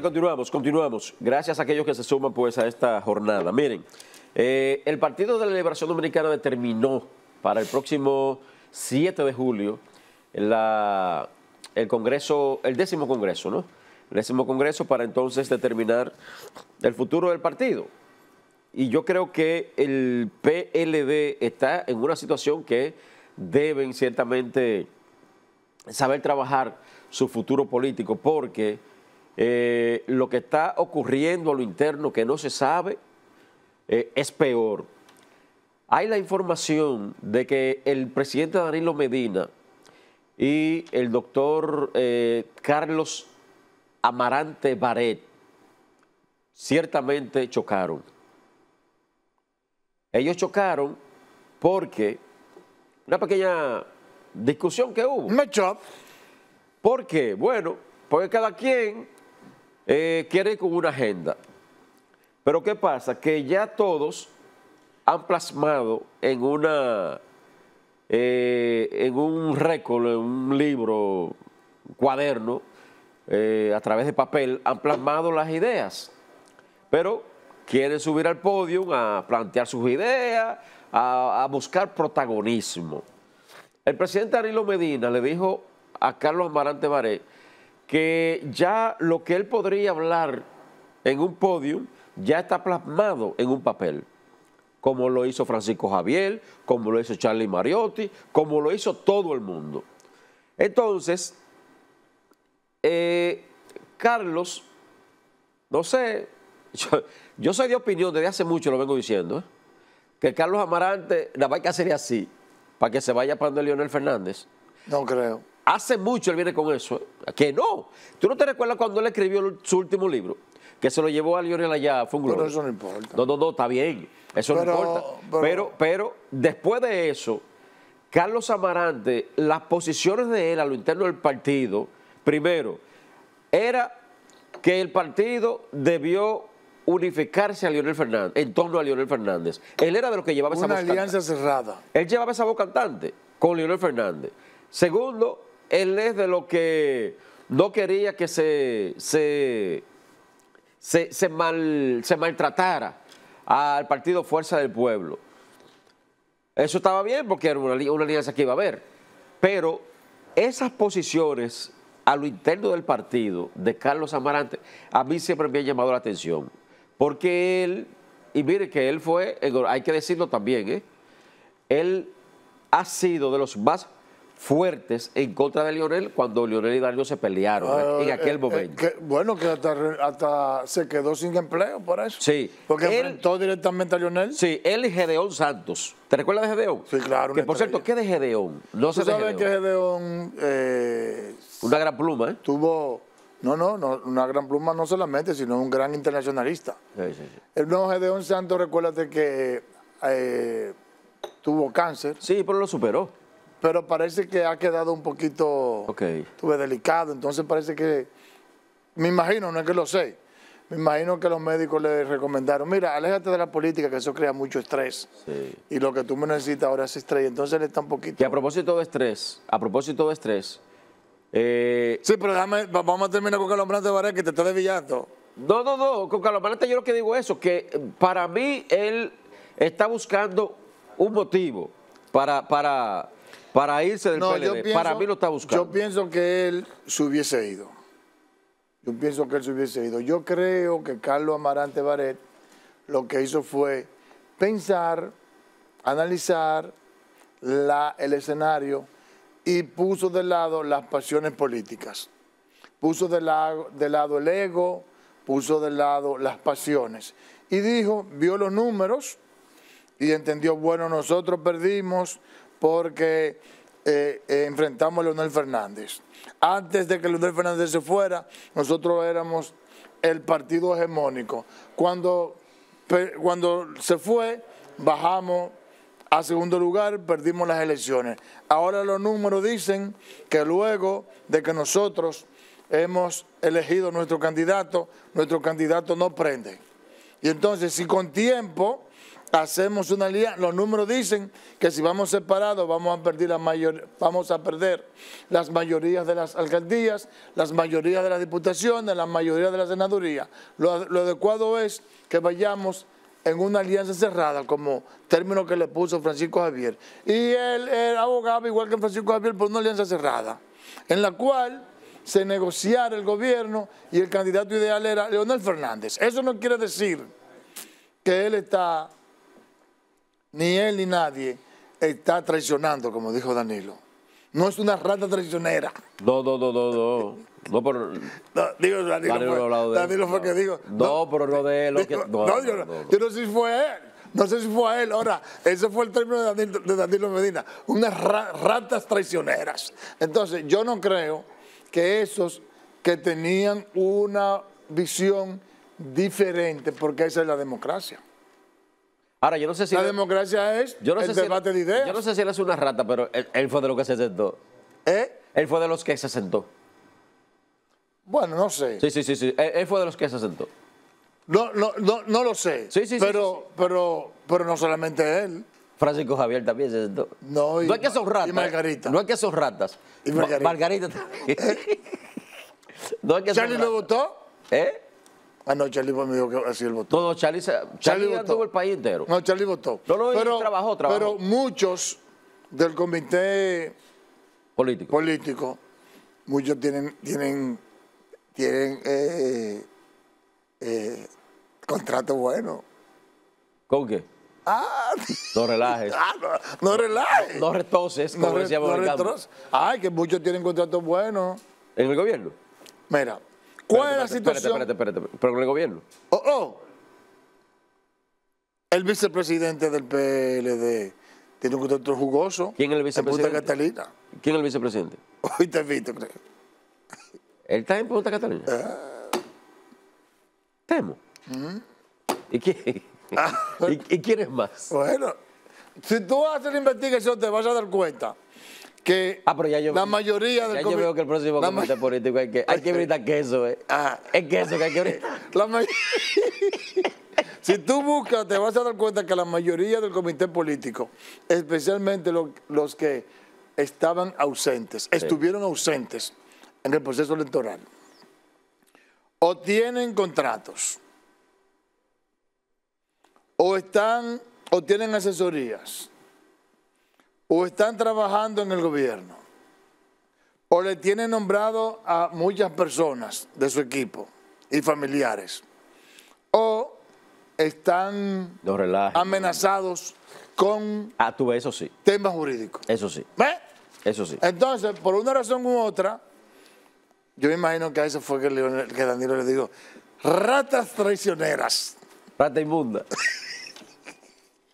continuamos, continuamos. Gracias a aquellos que se suman pues a esta jornada. Miren, eh, el Partido de la Liberación Dominicana determinó para el próximo 7 de julio el Congreso, el décimo Congreso, ¿no? El décimo Congreso para entonces determinar el futuro del partido. Y yo creo que el PLD está en una situación que deben ciertamente saber trabajar su futuro político porque eh, lo que está ocurriendo a lo interno que no se sabe eh, es peor. Hay la información de que el presidente Danilo Medina y el doctor eh, Carlos Amarante Baret ciertamente chocaron. Ellos chocaron porque una pequeña discusión que hubo. Porque, bueno, porque cada quien Quieren eh, quiere ir con una agenda. Pero ¿qué pasa? Que ya todos han plasmado en una eh, en un récord, en un libro, cuaderno, eh, a través de papel, han plasmado las ideas. Pero quieren subir al podio a plantear sus ideas, a, buscar protagonismo. El presidente Arilo Medina le dijo a Carlos Amarante Baré que ya lo que él podría hablar en un podio ya está plasmado en un papel, como lo hizo Francisco Javier, como lo hizo Charlie Mariotti, como lo hizo todo el mundo. Entonces, eh, Carlos, no sé, yo, soy de opinión desde hace mucho, lo vengo diciendo, ¿eh? que Carlos Amarante la va a hacer así, para que se vaya para Leonel Fernández. No creo. Hace mucho él viene con eso, ¿eh? que no. ¿Tú no te recuerdas cuando él escribió su último libro? Que se lo llevó a Lionel allá, fue un Pero eso no importa. No, no, no, está bien. Eso no importa. Pero, después de eso, Carlos Amarante, las posiciones de él a lo interno del partido, primero, era que el partido debió unificarse a Lionel Fernández, en torno a Lionel Fernández. Él era de los que llevaba esa voz Una alianza cerrada. Él llevaba esa voz cantante con Lionel Fernández. Segundo, él es de lo que no quería que se, se, se, maltratara al partido Fuerza del Pueblo. Eso estaba bien porque era una, una alianza que iba a haber, pero esas posiciones a lo interno del partido de Carlos Amarante a mí siempre me ha llamado la atención, porque él, y mire que él fue, eh, hay que decirlo también, eh, él ha sido de los más fuertes en contra de Lionel cuando Lionel y Darío se pelearon ah, eh, en eh, aquel eh, momento. bueno, que hasta, se quedó sin empleo por eso. Sí. Porque él, enfrentó directamente a Lionel. Sí, él y Gedeón Santos. ¿Te recuerdas de Gedeón? Sí, claro. Que por cierto, ¿qué de Gedeón? No sé sabes que Gedeón... una gran pluma, ¿eh? Tuvo... No, no, no, una gran pluma no solamente, sino un gran internacionalista. Sí, sí, sí. El nuevo Gedeón Santos, recuérdate que tuvo cáncer. Sí, pero lo superó pero parece que ha quedado un poquito Ok. tuve delicado. Entonces parece que, me imagino, no es que lo sé, me imagino que los médicos le recomendaron, mira, aléjate de la política, que eso crea mucho estrés. Y lo que tú me necesitas ahora es estrés. Entonces le está un poquito... Y a propósito de estrés, a propósito de estrés... Eh, sí, pero vamos a terminar con Carlos de que te está desvillando. No, no, no, con Carlos yo lo que digo es eso, que eh, para mí él está buscando un motivo para, para para irse del para mí lo está buscando. Yo pienso que él se hubiese ido. Yo pienso que él se hubiese ido. Yo creo que Carlos Amarante Baret lo que hizo fue pensar, analizar la, el escenario y puso de lado las pasiones políticas. Puso de lado el ego, puso de lado las pasiones. Y dijo, vio los números y entendió, bueno, nosotros perdimos, porque eh, eh, enfrentamos a Leonel Fernández. Antes de que Leonel Fernández se fuera, nosotros éramos el partido hegemónico. Cuando, cuando se fue, bajamos a segundo lugar, perdimos las elecciones. Ahora los números dicen que luego de que nosotros hemos elegido nuestro candidato, nuestro candidato no prende. Y entonces, si con tiempo hacemos una alianza. Los números dicen que si vamos separados vamos a perder la mayor, vamos a perder las mayorías de las alcaldías, las mayorías de las diputaciones, las mayorías de la senaduría. Lo, adecuado es que vayamos en una alianza cerrada, como término que le puso Francisco Javier. Y él, él abogaba, igual que Francisco Javier, por una alianza cerrada, en la cual se negociara el gobierno y el candidato ideal era Leonel Fernández. Eso no quiere decir que él está ni él ni nadie está traicionando, como dijo Danilo. No es una rata traicionera. No, no, no, no, no. No, por... digo, Danilo, Danilo fue, digo... No, pero no de él... Que... No, yo, no sé si fue él. No sé si fue él. Ahora, ese fue el término de Danilo, Medina. Unas ratas traicioneras. Entonces, yo no creo que esos que tenían una visión diferente, porque esa es la democracia. Ahora, yo no sé si... La democracia es yo no el sé debate si de ideas. Yo no sé si él es una rata, pero él, fue de los que se sentó. ¿Eh? Él fue de los que se sentó. Bueno, no sé. Sí, sí, sí, sí. Él, fue de los que se sentó. No, no, no, lo sé. Sí, sí, sí, Pero, pero no solamente él. Francisco Javier también se sentó. No, y, no es que son ratas. Y ¿eh? Margarita. No es que son ratas. Y Margarita. Margarita también. no que ¿Charlie lo votó? ¿Eh? Ah, no, Charlie me dijo que así el votó. No, Charlie, Charlie, Tuvo el país entero. No, Charlie votó. No, no, pero, trabajó, trabajó. Pero muchos del comité político, político muchos tienen, tienen, tienen eh, eh, ¿Con qué? Ah, no relajes. Ah, no, relajes. No retoses, como no, decíamos. No Ay, que muchos tienen contratos buenos. ¿En el gobierno? Mira, ¿Cuál es la situación? Espérate, espérate, espérate. Pero con el gobierno. Oh, oh. El vicepresidente del PLD tiene un contrato jugoso. ¿Quién es el vicepresidente? En Punta Catalina. ¿Quién es el vicepresidente? Hoy te visto, creo. ¿Él está en Punta Catalina? Ah. Temo. Mm-hmm. ¿Y, quién? Ah. ¿Y, ¿Y quién es más? Bueno, si tú haces la investigación te vas a dar cuenta que ah, yo, la mayoría del veo que el próximo comité político hay que, hay queso, ¿eh? Ah. Es queso que hay que brindar. Si tú buscas, te vas a dar cuenta que la mayoría del comité político, especialmente los que estaban ausentes, estuvieron ausentes en el proceso electoral, o tienen contratos, o están, o tienen asesorías, o están trabajando en el gobierno o le tienen nombrado a muchas personas de su equipo y familiares o están amenazados con ah, temas jurídicos. Eso sí. ¿Eh? Eso sí. Entonces, por una razón u otra, yo me imagino que a eso fue que, Danilo le dijo, ratas traicioneras. Rata inmunda.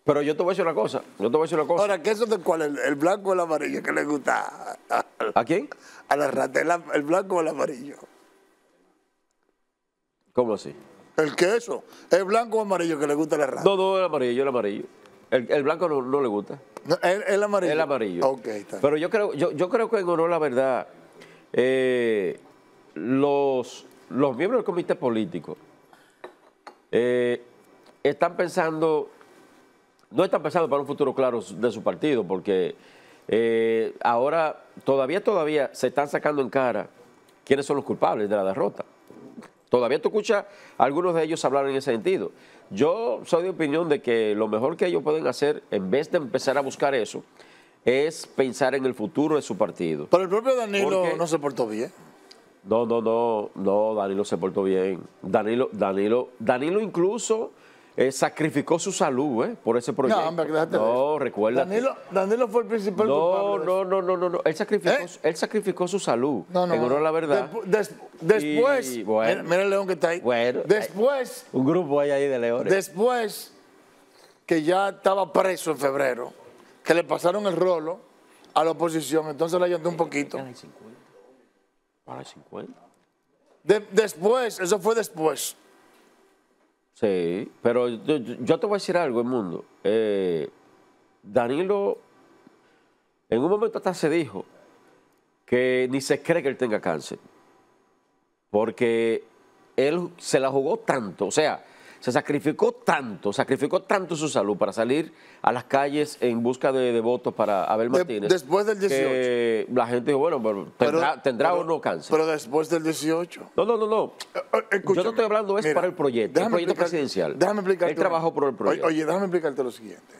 Pero yo te voy a decir una cosa, yo te voy a decir una cosa. Ahora, ¿qué es eso de cuál? El, blanco o el amarillo? que le gusta? ¿A quién? A la rata, ¿el blanco o el amarillo? ¿Cómo así? ¿El queso? ¿El blanco o amarillo que le gusta a la rata? No, no, el amarillo, el amarillo. El, blanco no, le gusta. el, el, amarillo? El amarillo. Ok, está Pero yo creo, yo, creo que en honor la verdad, eh, los, los miembros del comité político eh, están pensando no están pensando para un futuro claro de su partido, porque eh, ahora todavía, todavía se están sacando en cara quiénes son los culpables de la derrota. Todavía tú escuchas a algunos de ellos hablar en ese sentido. Yo soy de opinión de que lo mejor que ellos pueden hacer, en vez de empezar a buscar eso, es pensar en el futuro de su partido. Pero el propio Danilo no se portó bien. No, no, no, no, Danilo se portó bien. Danilo, Danilo, Danilo incluso eh, sacrificó su salud eh, por ese proyecto. No, recuerda. Danilo, fue el principal no, culpable. No, no, no, no, no. Él sacrificó, ¿Eh? él sacrificó su salud. No, no. En la verdad. después. mira, el león que está ahí. Bueno. Después. un grupo hay ahí de leones. Después que ya estaba preso en febrero, que le pasaron el rolo a la oposición, entonces le ayudó un poquito. Para el 50. Para 50. después, eso fue después. Sí, pero yo, te voy a decir algo, el mundo. Eh, Danilo, en un momento hasta se dijo que ni se cree que él tenga cáncer, porque él se la jugó tanto, o sea, se sacrificó tanto, sacrificó tanto su salud para salir a las calles en busca de, votos para Abel Martínez. después del 18. la gente dijo, bueno, tendrá, o no cáncer. Pero después del 18 no, no, no, no. Eh, eh, Yo no estoy hablando, es para el proyecto, el proyecto presidencial. Déjame explicarte. El trabajo por el proyecto. Oye, déjame explicarte lo siguiente.